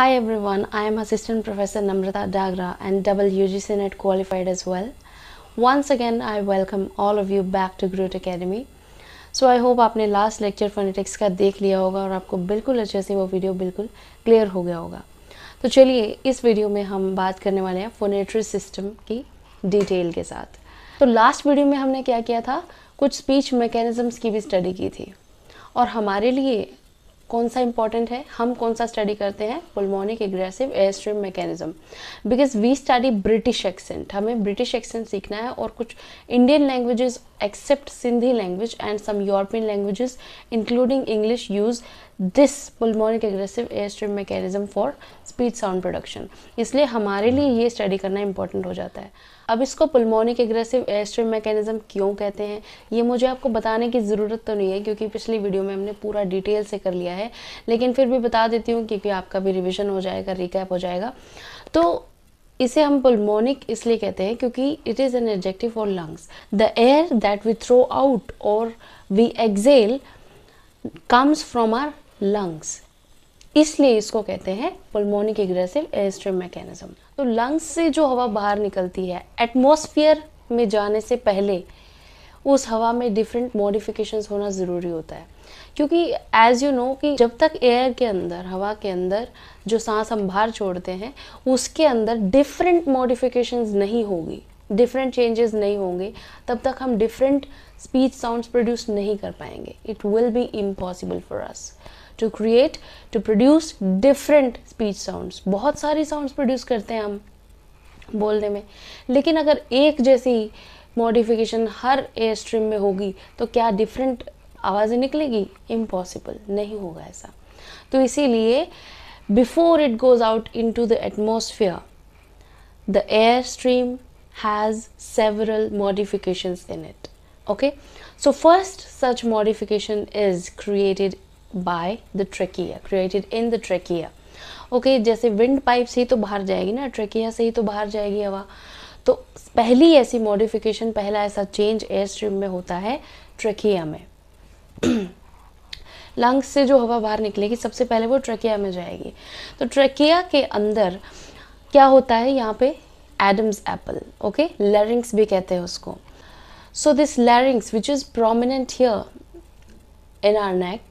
Hi everyone, I am Assistant Professor Namrata Dagra and double UGC NET qualified as well. Once again, I welcome all of you back to Groot Academy. So I hope आपने last lecture phonetics का देख लिया होगा और आपको बिल्कुल अच्छे से वो video बिल्कुल clear हो गया होगा तो चलिए इस video में हम बात करने वाले हैं फोनेट्री system की detail के साथ तो last video में हमने क्या किया था कुछ speech mechanisms की भी study की थी और हमारे लिए कौन सा इंपॉर्टेंट है हम कौन सा स्टडी करते हैं pulmonic egressive air stream mechanism because we study British accent हमें ब्रिटिश एक्सेंट सीखना है और कुछ Indian languages except Sindhi language and some European languages including English use this pulmonic egressive air stream mechanism for speech sound production इसलिए हमारे लिए ये study करना इंपॉर्टेंट हो जाता है अब इसको पुलमोनिक एग्रेसिव एस्ट्रीम मैकेनिज्म क्यों कहते हैं ये मुझे आपको बताने की ज़रूरत तो नहीं है क्योंकि पिछली वीडियो में हमने पूरा डिटेल से कर लिया है लेकिन फिर भी बता देती हूँ क्योंकि आपका भी रिविजन हो जाएगा रिकैप हो जाएगा तो इसे हम पुलमोनिक इसलिए कहते हैं क्योंकि it is an adjective for lungs the air that we throw out और we exhale comes from our lungs इसलिए इसको कहते हैं पुलमोनिक एग्रेसिव एस्ट्रीम मैकेनिज्म तो लंग्स से जो हवा बाहर निकलती है एटमोसफियर में जाने से पहले उस हवा में डिफरेंट मॉडिफिकेशंस होना ज़रूरी होता है क्योंकि एज़ यू नो कि जब तक एयर के अंदर हवा के अंदर जो सांस हम बाहर छोड़ते हैं उसके अंदर डिफरेंट मॉडिफिकेशंस नहीं होगी डिफरेंट चेंजेस नहीं होंगे तब तक हम डिफरेंट स्पीच साउंड्स प्रोड्यूस नहीं कर पाएंगे it will be impossible for us to create to produce different speech sounds बहुत सारी साउंड्स प्रोड्यूस करते हैं हम बोलने में लेकिन अगर एक जैसी मॉडिफिकेशन हर एयर स्ट्रीम में होगी तो क्या डिफरेंट आवाज़ें निकलेगी इम्पॉसिबल नहीं होगा ऐसा तो इसीलिए before it goes out into the atmosphere the air stream has several modifications in it okay so first such modification is created by the trachea created in the trachea okay जैसे windpipe से ही तो बाहर जाएगी ना trachea से ही तो बाहर जाएगी हवा तो पहली ऐसी मॉडिफिकेशन पहला ऐसा चेंज एयर स्ट्रीम में होता है ट्रेकिया में लंग्स से जो हवा बाहर निकलेगी सबसे पहले वो ट्रेकिया में जाएगी तो ट्रेकिया के अंदर क्या होता है यहाँ पे एडम्स एप्पल ओके लैरिंग्स भी कहते हैं उसको so this larynx which is prominent here in our neck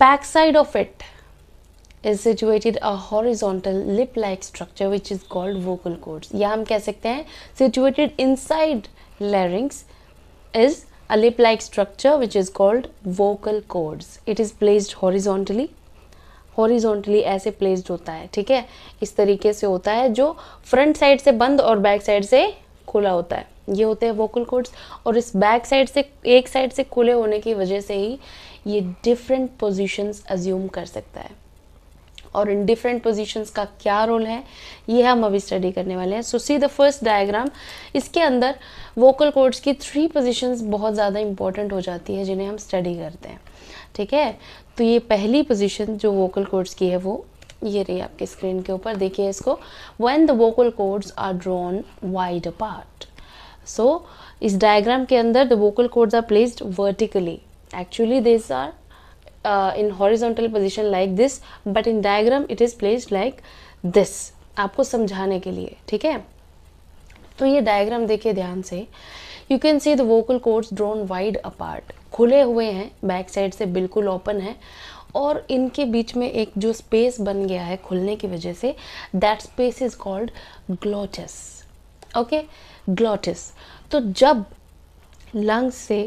back side of it is situated a horizontal lip like structure which is called vocal cords ya hum keh sakte hain situated inside larynx is a lip like structure which is called vocal cords it is placed horizontally horizontally ऐसे placed होता है ठीक है इस तरीके से होता है जो फ्रंट साइड से बंद और बैक साइड से खुला होता है ये होते हैं वोकल कोड्स और इस बैक साइड से एक साइड से खुले होने की वजह से ही ये डिफरेंट पोजीशंस अज्यूम कर सकता है और इन डिफरेंट पोजीशंस का क्या रोल है ये हम अभी स्टडी करने वाले हैं so see the first diagram इसके अंदर वोकल कोड्स की थ्री पोजीशंस बहुत ज़्यादा इंपॉर्टेंट हो जाती है जिन्हें हम स्टडी करते हैं ठीक है तो ये पहली पोजीशन जो वोकल कोड्स की है वो ये रही आपके स्क्रीन के ऊपर देखिए इसको one the vocal cords are drawn wide part so इस डायग्राम के अंदर the vocal cords are placed vertically actually these are uh, in horizontal position like this but in diagram it is placed like this आपको समझाने के लिए ठीक है तो ये डायग्राम देखिए ध्यान से you can see the vocal cords drawn wide apart खुले हुए हैं बैक साइड से बिल्कुल ओपन है और इनके बीच में एक जो स्पेस बन गया है खुलने की वजह से that space is called glottis okay glottis तो जब लंग्स से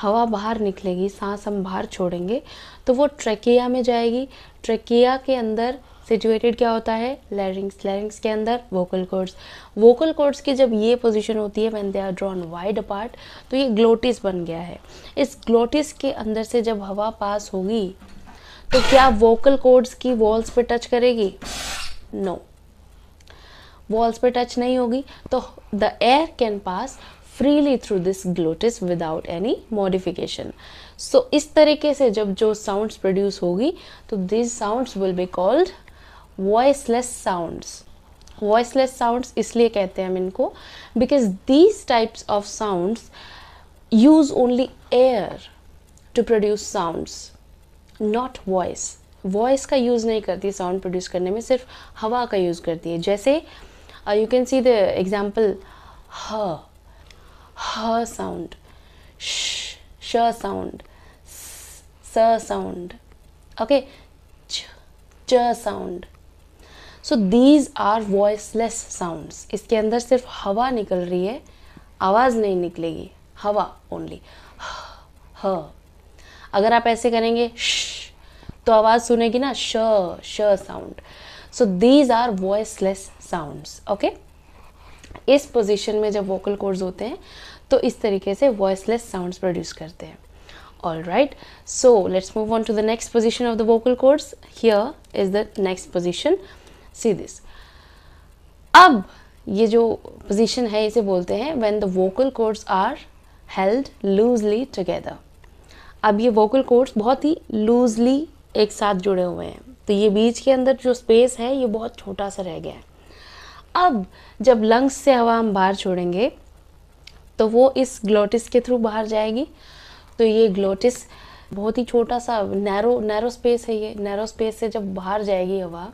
हवा बाहर निकलेगी सांस हम बाहर छोड़ेंगे तो वो ट्रेकिया में जाएगी ट्रेकिया के अंदर सिचुएटेड क्या होता है लैरिंग्स लैरिंग्स के अंदर वोकल कोर्ड्स वोकल कोर्ड्स की जब ये पोजीशन होती है when they are drawn wide apart तो ये ग्लोटिस बन गया है इस ग्लोटिस के अंदर से जब हवा पास होगी तो क्या वोकल कोर्ड्स की वॉल्स पे टच करेगी नो no. वॉल्स पे टच नहीं होगी तो the air can pass freely through this glottis without any modification so इस तरीके से जब जो साउंड्स प्रोड्यूस होगी तो this sounds will be called voiceless sounds voiceless sounds इसलिए कहते हैं हम इनको because these types of sounds use only air to produce sounds not voice voice का यूज़ नहीं करती साउंड प्रोड्यूस करने में सिर्फ हवा का यूज़ करती है जैसे you can see the example ह ह साउंड श sound sound s, sound sound okay so these are voiceless sounds इसके अंदर सिर्फ हवा निकल रही है आवाज़ नहीं निकलेगी हवा ओनली ह अगर आप ऐसे करेंगे श तो आवाज़ सुनेगी ना श श sound so these are voiceless sounds okay इस पोजीशन में जब वोकल कोर्स होते हैं तो इस तरीके से वॉइसलेस साउंड्स प्रोड्यूस करते हैं all right so let's move on to the next position of the vocal cords here is the next position see this अब ये जो पोजिशन है इसे बोलते हैं when the vocal cords are held loosely together अब ये वोकल कोर्ड्स बहुत ही लूजली एक साथ जुड़े हुए हैं तो ये बीच के अंदर जो स्पेस है ये बहुत छोटा सा रह गया है अब जब लंग्स से हवा हम बाहर छोड़ेंगे तो वो इस ग्लोटिस के थ्रू बाहर जाएगी तो ये ग्लोटिस बहुत ही छोटा सा नैरो नैरो स्पेस है ये नैरो स्पेस से जब बाहर जाएगी हवा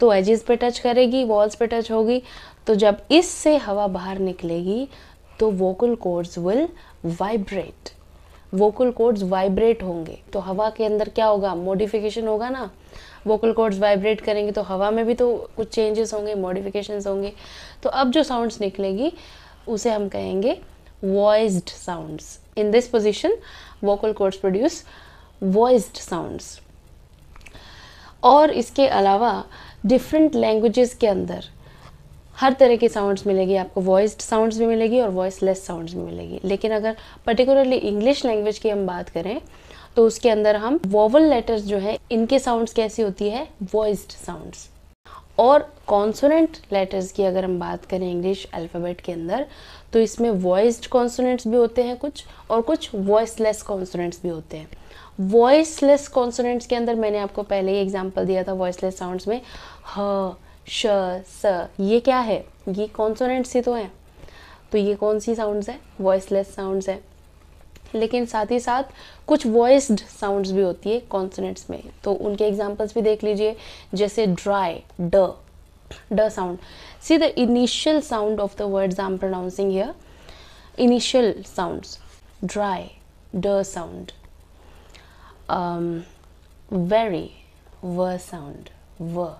तो एजिस पे टच करेगी वॉल्स पे टच होगी तो जब इससे हवा बाहर निकलेगी तो vocal cords will vibrate vocal cords vibrate होंगे तो हवा के अंदर क्या होगा मॉडिफिकेशन होगा ना वोकल कोड्स वाइब्रेट करेंगे तो हवा में भी तो कुछ चेंजेस होंगे मॉडिफिकेशंस होंगे तो अब जो साउंड्स निकलेगी उसे हम कहेंगे voiced sounds in this position vocal cords produce voiced sounds और इसके अलावा डिफरेंट लैंग्वेजेस के अंदर हर तरह के साउंड्स मिलेगी आपको वॉइस्ड साउंड्स भी मिलेगी और वॉइसलेस साउंड्स भी मिलेगी लेकिन अगर पर्टिकुलरली इंग्लिश लैंग्वेज की हम बात करें तो उसके अंदर हम वोवल लेटर्स जो है इनके साउंड्स कैसी होती है वॉइस्ड साउंड्स और कॉन्सोनेंट लेटर्स की अगर हम बात करें इंग्लिश अल्फ़ाबेट के अंदर तो इसमें वॉइसड कॉन्सोनेंट्स भी होते हैं कुछ और कुछ वॉइसलेस कॉन्सोनेंट्स भी होते हैं वॉइसलेस कॉन्सोनेंट्स के अंदर मैंने आपको पहले ही एग्जाम्पल दिया था वॉइसलेस साउंड्स में ह श स ये क्या है ये कॉन्सोनेंट्स ही तो हैं तो ये कौन सी साउंड्स हैं वॉइसलेस साउंड्स हैं लेकिन साथ ही साथ कुछ वॉइस्ड साउंड्स भी होती है कॉन्सनेंट्स में तो उनके एग्जांपल्स भी देख लीजिए जैसे ड्राई ड ड sound see the initial sound of the words I am pronouncing here initial sounds dry ड साउंड वेरी व साउंड व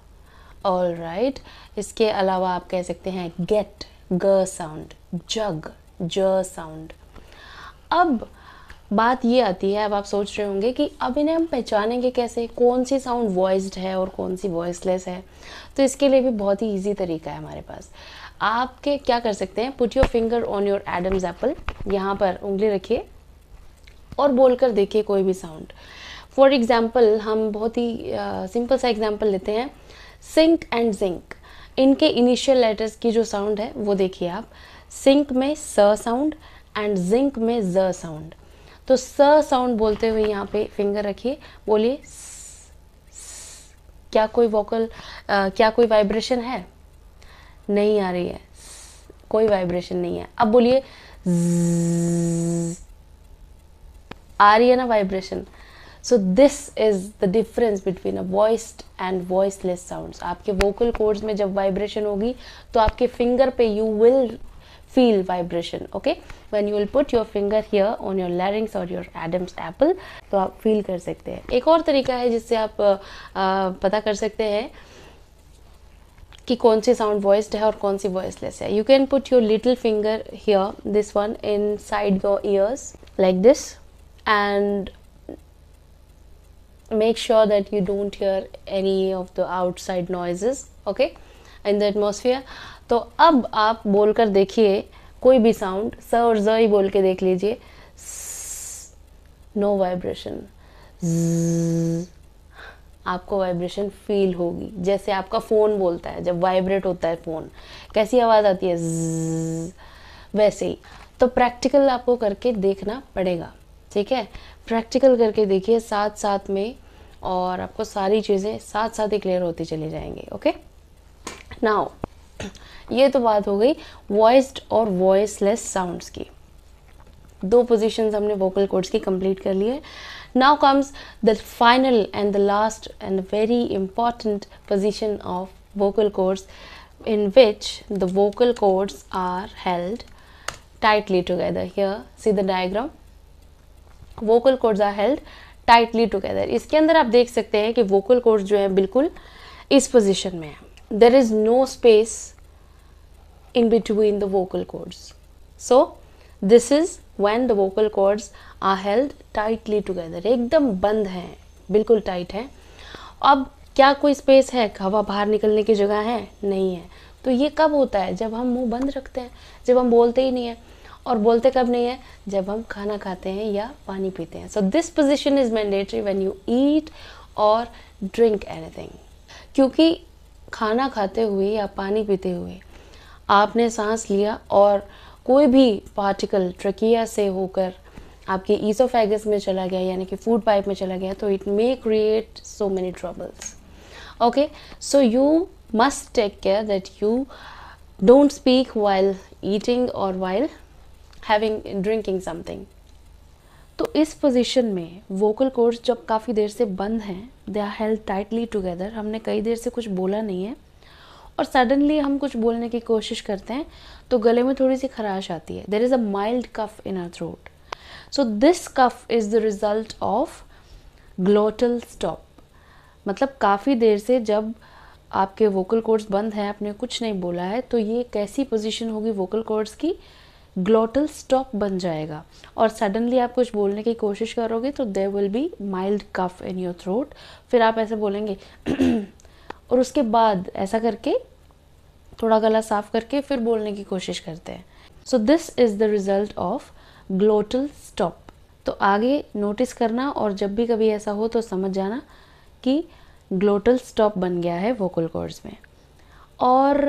ऑल राइट इसके अलावा आप कह सकते हैं गेट ग साउंड जग ज साउंड अब बात ये आती है अब आप सोच रहे होंगे कि अब इन्हें हम पहचानेंगे कैसे कौन सी साउंड वॉइसड है और कौन सी वॉइसलेस है तो इसके लिए भी बहुत ही ईजी तरीका है हमारे पास आपके क्या कर सकते हैं put your finger on your Adam's apple यहाँ पर उंगली रखिए और बोल कर देखिए कोई भी साउंड फॉर एग्ज़ाम्पल हम बहुत ही सिंपल सा एग्ज़ाम्पल लेते हैं सिंक एंड जिंक इनके इनिशियल लेटर्स की जो साउंड है वो देखिए आप सिंक में स साउंड एंड जिंक में ज साउंड तो स साउंड बोलते हुए यहाँ पे फिंगर रखिए बोलिए क्या कोई वोकल क्या कोई वाइब्रेशन है नहीं आ रही है कोई वाइब्रेशन नहीं है अब बोलिए आ रही है ना vibration so this is the difference between a voiced and voiceless sounds आपके वोकल कोर्ड्स में जब वाइब्रेशन होगी तो आपके फिंगर पे you will feel vibration okay when you will put your finger here on your larynx or your adam's apple तो आप feel कर सकते हैं एक और तरीका है जिससे आप आ, पता कर सकते हैं कि कौन सी साउंड वॉइस्ड है और कौन सी वॉइसलेस है you can put your little finger here this one inside your ears like this and make sure that you don't hear any of the outside noises okay in the atmosphere तो अब आप बोल कर देखिए कोई भी sound स और ज ही बोल के देख लीजिए नो वाइब्रेशन आपको वाइब्रेशन फील होगी जैसे आपका फ़ोन बोलता है जब वाइब्रेट होता है फ़ोन कैसी आवाज़ आती है वैसे ही तो प्रैक्टिकल आपको करके देखना पड़ेगा ठीक है प्रैक्टिकल करके देखिए साथ साथ में और आपको सारी चीज़ें साथ साथ ही क्लियर होती चली जाएंगी ओके नाउ ये तो बात हो गई वॉइसड और वॉइसलेस साउंड्स की दो पोजीशंस हमने वोकल कोड्स की कंप्लीट कर लिए now comes the final and the last and very important position of vocal cords in which the vocal cords are held tightly together here see the diagram vocal cords are held tightly together इसके अंदर आप देख सकते हैं कि vocal codes जो हैं बिल्कुल इस पोजिशन में हैं there is no space in between the vocal cords. So, this is when the vocal cords are held tightly together. एकदम बंद हैं बिल्कुल tight हैं अब क्या कोई स्पेस है हवा बाहर निकलने की जगह है नहीं है तो ये कब होता है जब हम मुंह बंद रखते हैं जब हम बोलते ही नहीं है और बोलते कब नहीं है जब हम खाना खाते हैं या पानी पीते हैं so this position is mandatory when you eat और ड्रिंक एनीथिंग क्योंकि खाना खाते हुए या पानी पीते हुए आपने सांस लिया और कोई भी पार्टिकल ट्रकिया से होकर आपके ईसोफेगस में चला गया यानी कि फूड पाइप में चला गया तो it may create so many troubles okay so you must take care that you don't speak while eating और वाइल हैविंग ड्रिंकिंग समथिंग तो इस पोजीशन में वोकल कोर्स जब काफ़ी देर से बंद हैं they are held tightly together हमने कई देर से कुछ बोला नहीं है और सडनली हम कुछ बोलने की कोशिश करते हैं तो गले में थोड़ी सी खराश आती है there is a mild cough in our throat so this cough is the result of glottal stop मतलब काफ़ी देर से जब आपके वोकल कोर्ड्स बंद हैं आपने कुछ नहीं बोला है तो ये कैसी पोजीशन होगी वोकल कोर्ड्स की ग्लोटल स्टॉप बन जाएगा और सडनली आप कुछ बोलने की कोशिश करोगे तो there will be mild cough in your throat फिर आप ऐसे बोलेंगे और उसके बाद ऐसा करके थोड़ा गला साफ करके फिर बोलने की कोशिश करते हैं so this is the result of glottal stop तो आगे नोटिस करना और जब भी कभी ऐसा हो तो समझ जाना कि ग्लोटल स्टॉप बन गया है वोकल कॉर्ड्स में और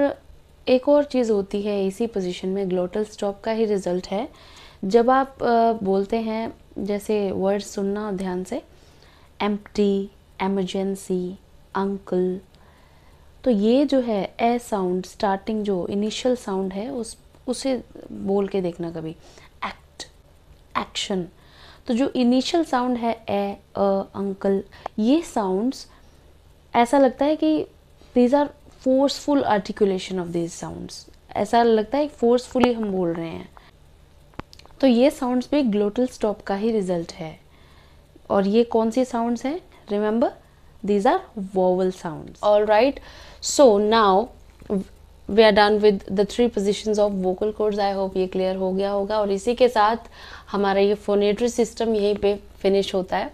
एक और चीज़ होती है इसी पोजीशन में ग्लोटल स्टॉप का ही रिज़ल्ट है जब आप बोलते हैं जैसे वर्ड सुनना ध्यान से एम्प्टी एमरजेंसी अंकल तो ये जो है ए साउंड स्टार्टिंग जो इनिशियल साउंड है उस उसे बोल के देखना कभी एक्ट एक्शन तो जो इनिशियल साउंड है ए अंकल ये साउंड्स ऐसा लगता है कि these are forceful articulation of these sounds ऐसा लगता है फोर्सफुली हम बोल रहे हैं तो ये साउंड्स भी ग्लोटल स्टॉप का ही रिजल्ट है और ये कौन सी साउंड्स हैं remember these are vowel sounds all right so now we are done with the three positions of vocal cords I hope ये क्लियर हो गया होगा और इसी के साथ हमारा ये फोनेट्री सिस्टम यहीं पे फिनिश होता है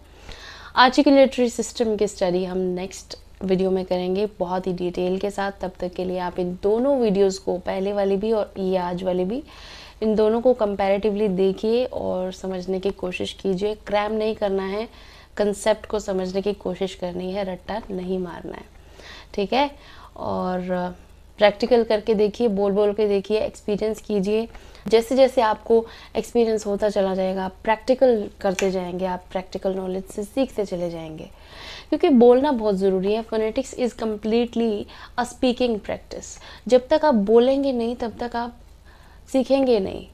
आर्टिकुलेटरी सिस्टम की स्टडी हम नेक्स्ट वीडियो में करेंगे बहुत ही डिटेल के साथ तब तक के लिए आप इन दोनों वीडियोस को पहले वाले भी और ये आज वाले भी इन दोनों को कंपैरेटिवली देखिए और समझने की कोशिश कीजिए क्रैम नहीं करना है कंसेप्ट को समझने की कोशिश करनी है रट्टा नहीं मारना है ठीक है और प्रैक्टिकल करके देखिए बोल बोल के देखिए एक्सपीरियंस कीजिए जैसे जैसे आपको एक्सपीरियंस होता चला जाएगा आप प्रैक्टिकल करते जाएंगे आप प्रैक्टिकल नॉलेज से सीखते चले जाएंगे क्योंकि बोलना बहुत ज़रूरी है phonetics is completely a speaking practice जब तक आप बोलेंगे नहीं तब तक आप सीखेंगे नहीं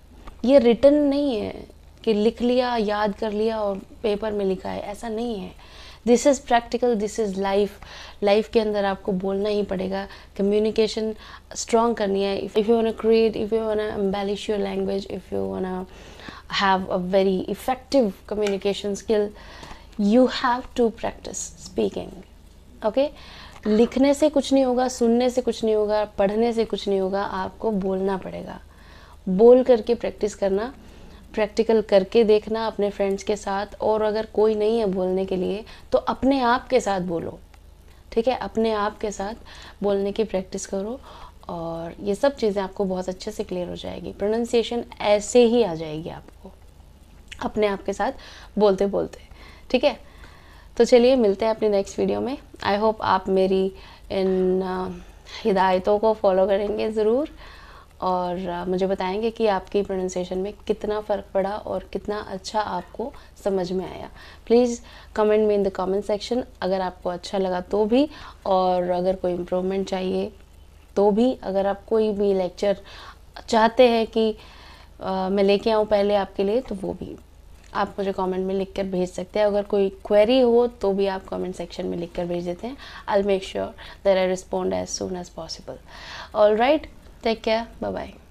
ये रिटर्न नहीं है कि लिख लिया याद कर लिया और पेपर में लिखा है ऐसा नहीं है this is practical this is life life के अंदर आपको बोलना ही पड़ेगा कम्युनिकेशन स्ट्रॉन्ग करनी है if you wanna create if you wanna embellish your language if you wanna have a very effective communication skill you have to practice speaking okay लिखने से कुछ नहीं होगा सुनने से कुछ नहीं होगा पढ़ने से कुछ नहीं होगा आपको बोलना पड़ेगा बोल करके प्रैक्टिस करना प्रैक्टिकल करके देखना अपने फ्रेंड्स के साथ और अगर कोई नहीं है बोलने के लिए तो अपने आप के साथ बोलो ठीक है अपने आप के साथ बोलने की प्रैक्टिस करो और ये सब चीज़ें आपको बहुत अच्छे से क्लियर हो जाएगी प्रोनंसिएशन ऐसे ही आ जाएगी आपको अपने आप के साथ बोलते बोलते ठीक है तो चलिए मिलते हैं अपने नेक्स्ट वीडियो में आई होप आप मेरी इन हिदायतों को फॉलो करेंगे ज़रूर और मुझे बताएंगे कि आपकी प्रोनाउंसिएशन में कितना फ़र्क पड़ा और कितना अच्छा आपको समझ में आया प्लीज़ कमेंट में इन द कमेंट सेक्शन अगर आपको अच्छा लगा तो भी और अगर कोई इम्प्रूवमेंट चाहिए तो भी अगर आप कोई भी लेक्चर चाहते हैं कि आ, मैं लेके आऊँ पहले आपके लिए तो वो भी आप मुझे कमेंट में लिख कर भेज सकते हैं अगर कोई क्वेरी हो तो भी आप कमेंट सेक्शन में लिख कर भेज देते हैं I make sure that I respond as soon as possible all right Take care. Bye bye.